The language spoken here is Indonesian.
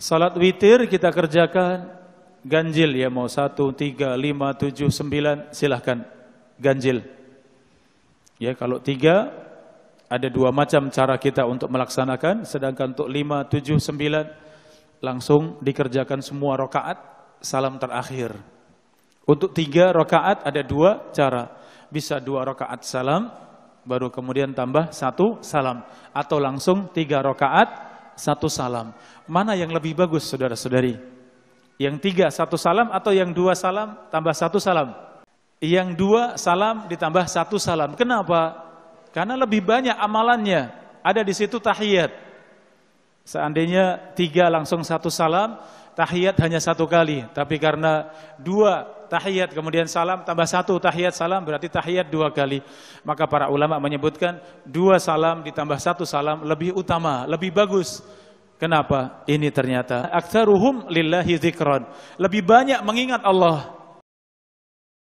Salat witir kita kerjakan ganjil ya mau satu tiga lima tujuh sembilan silahkan ganjil. Ya kalau tiga ada dua macam cara kita untuk melaksanakan, sedangkan untuk lima tujuh sembilan langsung dikerjakan semua rokaat salam terakhir. Untuk tiga rokaat ada dua cara, bisa dua rokaat salam, baru kemudian tambah satu salam, atau langsung tiga rokaat satu salam. Mana yang lebih bagus saudara-saudari? Yang tiga satu salam atau yang dua salam tambah satu salam? Yang dua salam ditambah satu salam. Kenapa? Karena lebih banyak amalannya. Ada di situ tahiyat. Seandainya tiga langsung satu salam, tahiyat hanya satu kali. Tapi karena dua tahiyat kemudian salam tambah satu tahiyat salam berarti tahiyat dua kali. Maka para ulama menyebutkan dua salam ditambah satu salam lebih utama, lebih bagus. Kenapa? Ini ternyata aksaruhum lillahi dzikran. Lebih banyak mengingat Allah